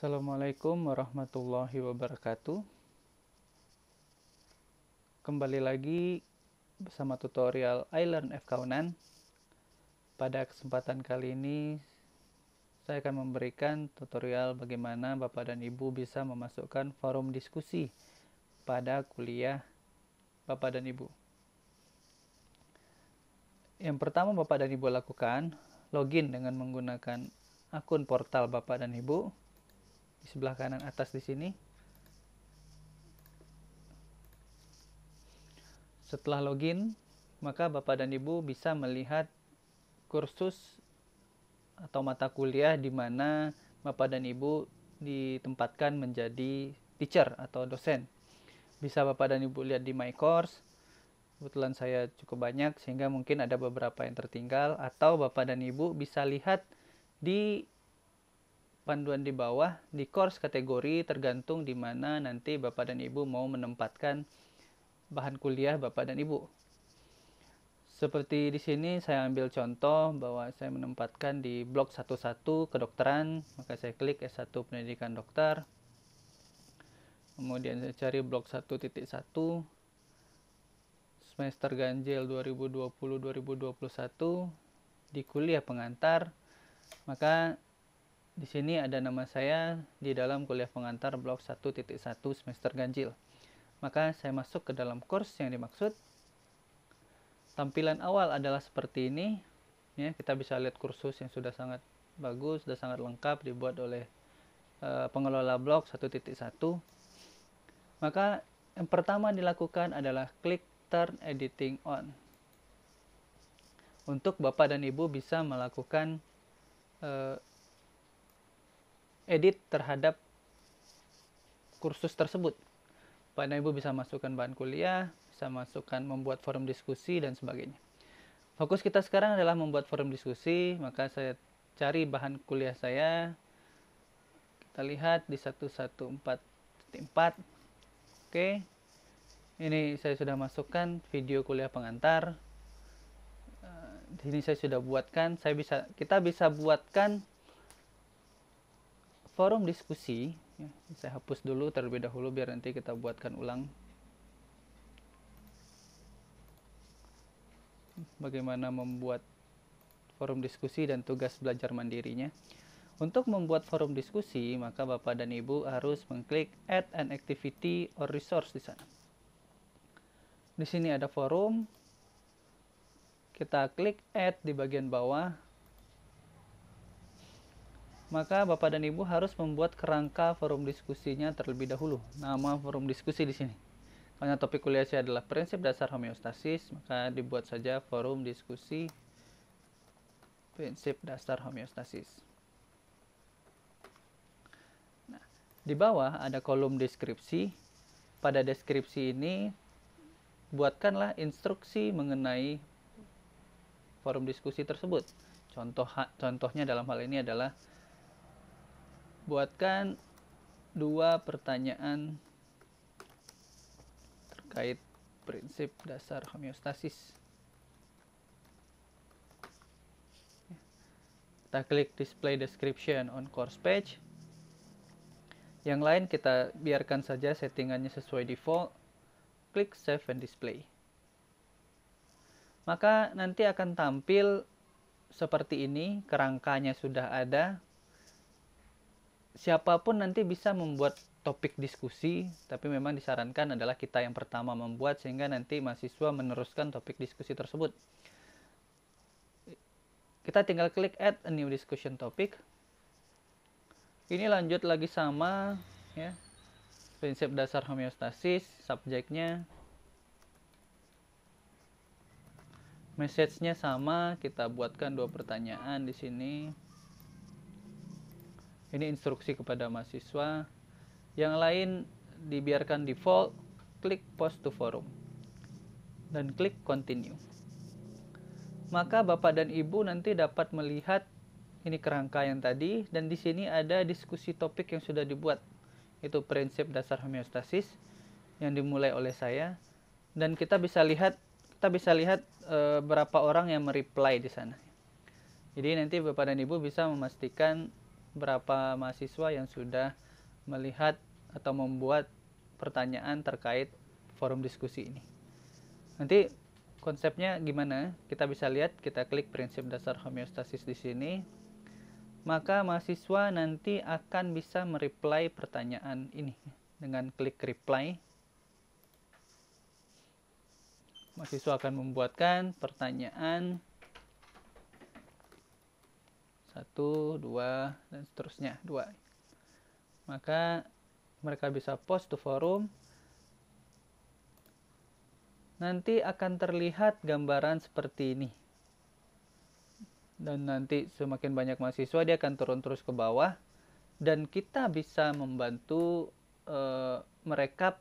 Assalamualaikum warahmatullahi wabarakatuh. Kembali lagi bersama tutorial I Learn F Kaunan. Pada kesempatan kali ini saya akan memberikan tutorial bagaimana Bapak dan Ibu bisa memasukkan forum diskusi pada kuliah Bapak dan Ibu. Yang pertama Bapak dan Ibu lakukan, login dengan menggunakan akun portal Bapak dan Ibu di sebelah kanan atas di sini setelah login maka Bapak dan Ibu bisa melihat kursus atau mata kuliah di mana Bapak dan Ibu ditempatkan menjadi teacher atau dosen. Bisa Bapak dan Ibu lihat di My Course. Kebetulan saya cukup banyak sehingga mungkin ada beberapa yang tertinggal atau Bapak dan Ibu bisa lihat di panduan di bawah di course kategori tergantung di mana nanti Bapak dan Ibu mau menempatkan bahan kuliah Bapak dan Ibu. Seperti di sini saya ambil contoh bahwa saya menempatkan di blok 11 kedokteran, maka saya klik S1 Pendidikan Dokter. Kemudian saya cari blok 1.1 semester ganjil 2020-2021 di kuliah pengantar. Maka di sini ada nama saya di dalam kuliah pengantar blok 1.1 semester ganjil. Maka saya masuk ke dalam kurs yang dimaksud. Tampilan awal adalah seperti ini. Ya, kita bisa lihat kursus yang sudah sangat bagus, sudah sangat lengkap dibuat oleh e, pengelola blok 1.1. Maka yang pertama dilakukan adalah klik turn editing on untuk Bapak dan Ibu bisa melakukan eh, edit terhadap kursus tersebut. Pak dan Ibu bisa masukkan bahan kuliah, bisa masukkan membuat forum diskusi dan sebagainya. Fokus kita sekarang adalah membuat forum diskusi, maka saya cari bahan kuliah saya. Kita lihat di 1144. Oke. Ini saya sudah masukkan video kuliah pengantar. Eh, di sini saya sudah buatkan, saya bisa kita bisa buatkan forum diskusi ya, saya hapus dulu terlebih dahulu biar nanti kita buatkan ulang bagaimana membuat forum diskusi dan tugas belajar mandirinya untuk membuat forum diskusi maka bapak dan ibu harus mengklik add an activity or resource di sana di sini ada forum kita klik add di bagian bawah maka Bapak dan Ibu harus membuat kerangka forum diskusinya terlebih dahulu. Nama forum diskusi di sini. Karena topik kuliah saya adalah prinsip dasar homeostasis, maka dibuat saja forum diskusi prinsip dasar homeostasis. Nah, di bawah ada kolom deskripsi. Pada deskripsi ini buatkanlah instruksi mengenai forum diskusi tersebut. Contoh contohnya dalam hal ini adalah buatkan dua pertanyaan terkait prinsip dasar homeostasis. Kita klik display description on course page. Yang lain kita biarkan saja settingannya sesuai default. Klik save and display. Maka nanti akan tampil seperti ini, kerangkanya sudah ada, siapapun nanti bisa membuat topik diskusi, tapi memang disarankan adalah kita yang pertama membuat sehingga nanti mahasiswa meneruskan topik diskusi tersebut. Kita tinggal klik add a new discussion topic. Ini lanjut lagi sama ya. Prinsip dasar homeostasis, subjeknya message-nya sama, kita buatkan dua pertanyaan di sini ini instruksi kepada mahasiswa yang lain dibiarkan default klik post to forum dan klik continue maka bapak dan ibu nanti dapat melihat ini kerangka yang tadi dan di sini ada diskusi topik yang sudah dibuat itu prinsip dasar homeostasis yang dimulai oleh saya dan kita bisa lihat kita bisa lihat e, berapa orang yang mereply di sana jadi nanti bapak dan ibu bisa memastikan berapa mahasiswa yang sudah melihat atau membuat pertanyaan terkait forum diskusi ini. Nanti konsepnya gimana? Kita bisa lihat, kita klik prinsip dasar homeostasis di sini. Maka mahasiswa nanti akan bisa mereply pertanyaan ini dengan klik reply. Mahasiswa akan membuatkan pertanyaan satu dua dan seterusnya dua maka mereka bisa post to forum nanti akan terlihat gambaran seperti ini dan nanti semakin banyak mahasiswa dia akan turun terus ke bawah dan kita bisa membantu e, merekap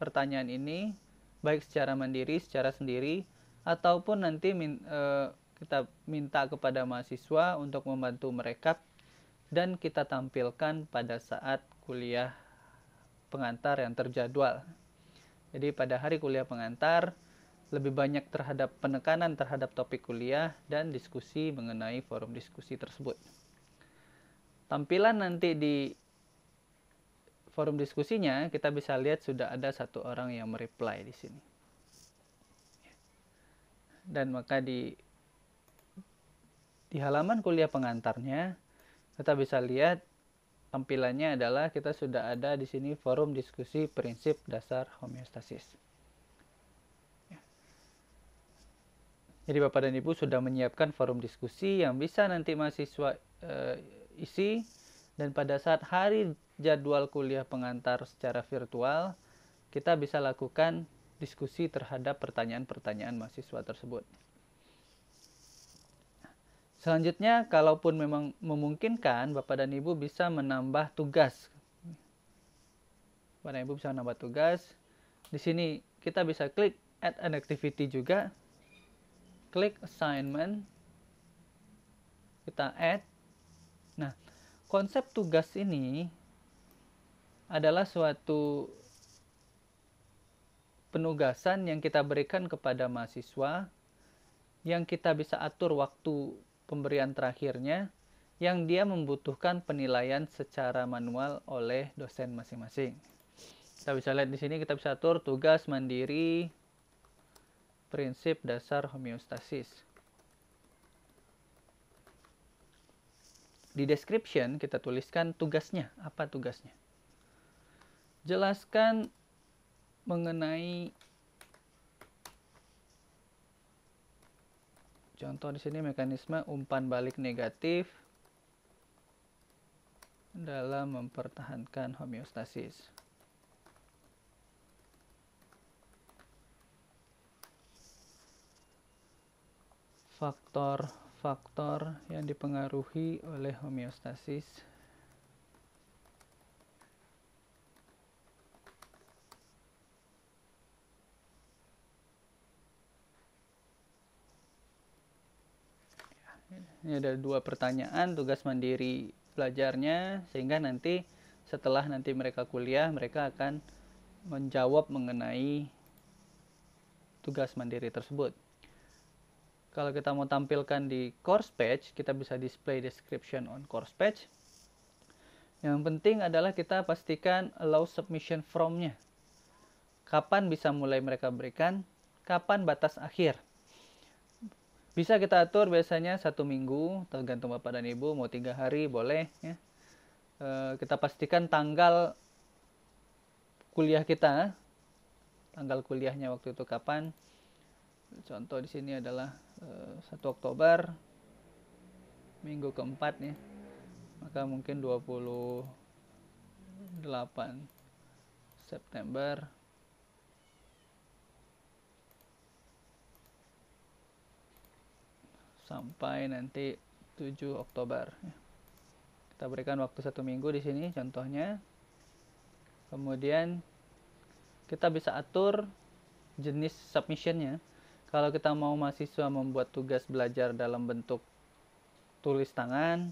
pertanyaan ini baik secara mandiri secara sendiri ataupun nanti min, e, kita minta kepada mahasiswa untuk membantu mereka dan kita tampilkan pada saat kuliah pengantar yang terjadwal. Jadi pada hari kuliah pengantar lebih banyak terhadap penekanan terhadap topik kuliah dan diskusi mengenai forum diskusi tersebut. Tampilan nanti di forum diskusinya kita bisa lihat sudah ada satu orang yang mereply di sini. Dan maka di di halaman kuliah pengantarnya, kita bisa lihat tampilannya adalah kita sudah ada di sini forum diskusi prinsip dasar homeostasis. Ya. Jadi Bapak dan Ibu sudah menyiapkan forum diskusi yang bisa nanti mahasiswa e, isi dan pada saat hari jadwal kuliah pengantar secara virtual kita bisa lakukan diskusi terhadap pertanyaan-pertanyaan mahasiswa tersebut. Selanjutnya, kalaupun memang memungkinkan, Bapak dan Ibu bisa menambah tugas. Bapak dan Ibu bisa menambah tugas. Di sini kita bisa klik add an activity juga. Klik assignment. Kita add. Nah, konsep tugas ini adalah suatu penugasan yang kita berikan kepada mahasiswa yang kita bisa atur waktu pemberian terakhirnya yang dia membutuhkan penilaian secara manual oleh dosen masing-masing. Kita bisa lihat di sini kita bisa atur tugas mandiri prinsip dasar homeostasis. Di description kita tuliskan tugasnya, apa tugasnya. Jelaskan mengenai Contoh di sini mekanisme umpan balik negatif dalam mempertahankan homeostasis. Faktor-faktor yang dipengaruhi oleh homeostasis ini ada dua pertanyaan tugas mandiri pelajarnya sehingga nanti setelah nanti mereka kuliah mereka akan menjawab mengenai tugas mandiri tersebut. Kalau kita mau tampilkan di course page, kita bisa display description on course page. Yang penting adalah kita pastikan allow submission from-nya. Kapan bisa mulai mereka berikan? Kapan batas akhir? Bisa kita atur biasanya satu minggu, tergantung bapak dan ibu, mau tiga hari boleh. Ya. E, kita pastikan tanggal kuliah kita, tanggal kuliahnya waktu itu kapan. Contoh di sini adalah e, eh, 1 Oktober, minggu keempat ya. Maka mungkin 28 September sampai nanti 7 Oktober. Kita berikan waktu satu minggu di sini contohnya. Kemudian kita bisa atur jenis submissionnya. Kalau kita mau mahasiswa membuat tugas belajar dalam bentuk tulis tangan,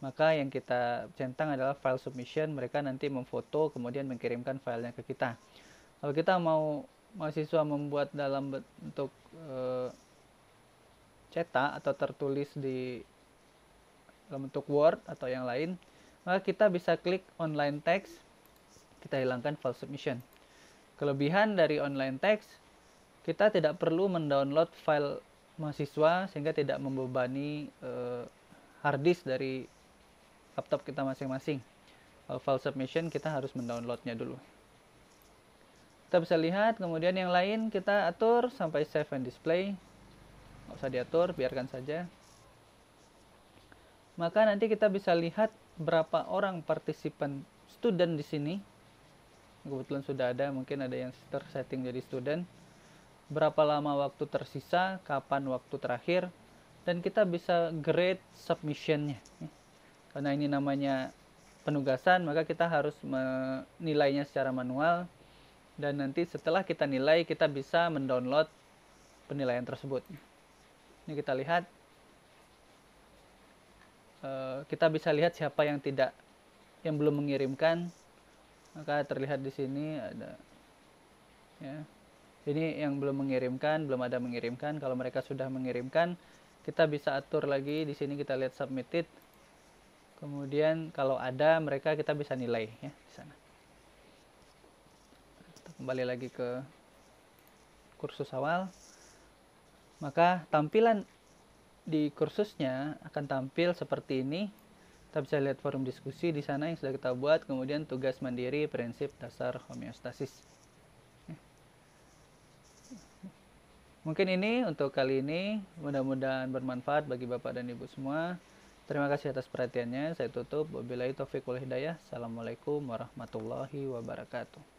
maka yang kita centang adalah file submission. Mereka nanti memfoto kemudian mengirimkan filenya ke kita. Kalau kita mau mahasiswa membuat dalam bentuk e, cetak atau tertulis di dalam bentuk Word atau yang lain, maka kita bisa klik online text, kita hilangkan file submission. Kelebihan dari online text, kita tidak perlu mendownload file mahasiswa sehingga tidak membebani eh, hard disk dari laptop kita masing-masing. Kalau file submission kita harus mendownloadnya dulu. Kita bisa lihat, kemudian yang lain kita atur sampai save and display nggak usah diatur biarkan saja maka nanti kita bisa lihat berapa orang partisipan student di sini kebetulan sudah ada mungkin ada yang tersetting jadi student berapa lama waktu tersisa kapan waktu terakhir dan kita bisa grade submissionnya karena ini namanya penugasan maka kita harus menilainya secara manual dan nanti setelah kita nilai kita bisa mendownload penilaian tersebut. Ini kita lihat. Eh, kita bisa lihat siapa yang tidak yang belum mengirimkan. Maka terlihat di sini ada ya. Ini yang belum mengirimkan, belum ada mengirimkan. Kalau mereka sudah mengirimkan, kita bisa atur lagi di sini kita lihat submitted. Kemudian kalau ada mereka kita bisa nilai ya di sana. Kita kembali lagi ke kursus awal maka tampilan di kursusnya akan tampil seperti ini kita bisa lihat forum diskusi di sana yang sudah kita buat kemudian tugas mandiri prinsip dasar homeostasis mungkin ini untuk kali ini mudah-mudahan bermanfaat bagi bapak dan ibu semua terima kasih atas perhatiannya saya tutup wabillahi taufiq wal hidayah assalamualaikum warahmatullahi wabarakatuh